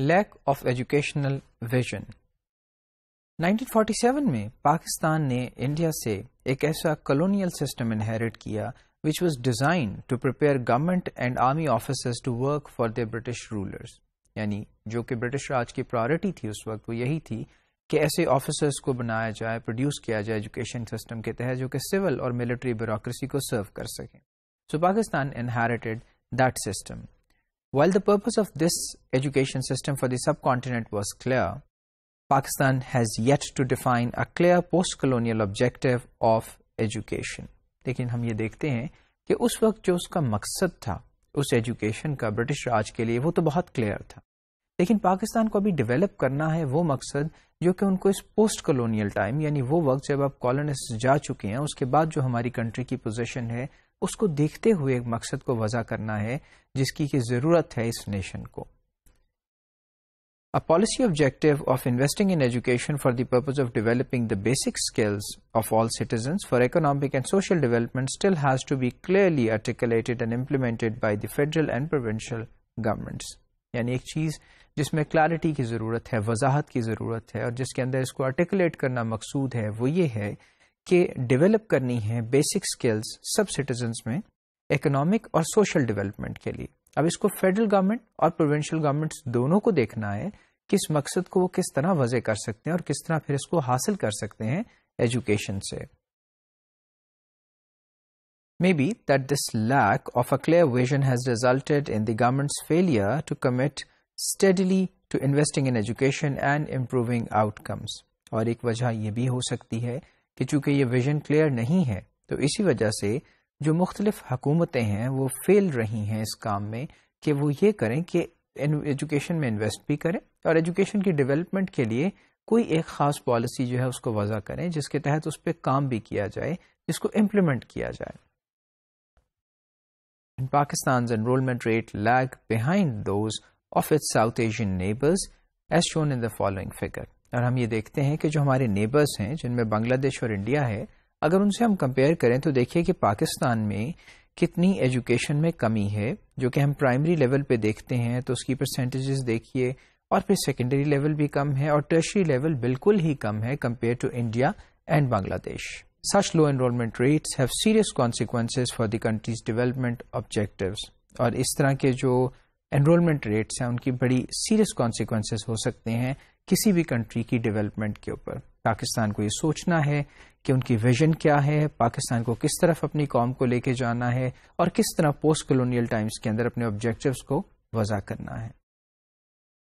Lack of educational vision 1947 में पाकिस्तान ने India से एक ऐसा कॉलोनियल सिस्टम इनहेरिट किया which was design to prepare government and army officers to work for the British rulers यानी जो कि ब्रिटिश राज की प्रायोरिटी थी उस वक्त वो यही थी कि ऐसे ऑफिसर्स को बनाया जाए प्रोड्यूस किया जाए एजुकेशन सिस्टम के तहत जो कि सिविल और मिलिट्री ब्यूरोक्रेसी को सर्व कर सकें so Pakistan inherited that system While the purpose of this education system for the subcontinent was clear, Pakistan has yet to define a clear post-colonial objective of education. लेकिन हम ये देखते हैं कि उस वक्त जो उसका मकसद था उस एजुकेशन का ब्रिटिश राज के लिए वो तो बहुत क्लियर था लेकिन पाकिस्तान को अभी डेवलप करना है वो मकसद जो कि उनको इस पोस्ट कॉलोनियल टाइम यानी वो वक्त जब आप कॉलोनिस्ट जा चुके हैं उसके बाद जो हमारी कंट्री की पोजीशन है उसको देखते हुए एक मकसद को वजह करना है जिसकी की जरूरत है इस नेशन को A policy objective of investing in education for the purpose of developing the basic skills of all citizens for economic and social development still has to be clearly articulated and implemented by the federal and provincial governments. यानी एक चीज जिसमें clarity की जरूरत है वजाहत की जरूरत है और जिसके अंदर इसको आर्टिकुलेट करना मकसूद है वो ये है के डेवलप करनी है बेसिक स्किल्स सब सिटीजन्स में इकोनॉमिक और सोशल डेवलपमेंट के लिए अब इसको फेडरल गवर्नमेंट और प्रोविंशियल गवर्नमेंट्स दोनों को देखना है कि इस मकसद को वो किस तरह वजह कर सकते हैं और किस तरह फिर इसको हासिल कर सकते हैं एजुकेशन से Maybe that this lack of a clear vision has resulted in the government's failure to commit steadily to investing in education and improving outcomes. और एक वजह यह भी हो सकती है कि चूंकि ये विजन क्लियर नहीं है तो इसी वजह से जो मुख्तलिफ हुकूमतें हैं वो फेल रही हैं इस काम में कि वो ये करें कि एजुकेशन में इन्वेस्ट भी करें और एजुकेशन की डेवलपमेंट के लिए कोई एक ख़ास पॉलिसी जो है उसको वजह करें जिसके तहत उस पर काम भी किया जाए जिसको इम्प्लीमेंट किया जाए And Pakistan's enrollment rate lag behind those of its South Asian neighbors, as shown in the following figure. और हम ये देखते हैं कि जो हमारे नेबर्स हैं जिनमें बांग्लादेश और इंडिया है अगर उनसे हम कंपेयर करें तो देखिए कि पाकिस्तान में कितनी एजुकेशन में कमी है जो कि हम प्राइमरी लेवल पे देखते हैं तो उसकी परसेंटेजेस देखिए और फिर सेकेंडरी लेवल भी कम है और टर्शरी लेवल बिल्कुल ही कम है compare to India and Bangladesh such low enrolment rates have serious consequences for the country's development objectives और इस तरह के जो एनरोलमेंट रेट्स हैं उनकी बड़ी सीरियस कॉन्सिक्वेंसेज हो सकते हैं किसी भी कंट्री की डेवलपमेंट के ऊपर पाकिस्तान को ये सोचना है कि उनकी विजन क्या है पाकिस्तान को किस तरफ अपनी कॉम को लेके जाना है और किस तरह पोस्ट कॉलोनियल टाइम्स के अंदर अपने ऑब्जेक्टिव्स को वजह करना है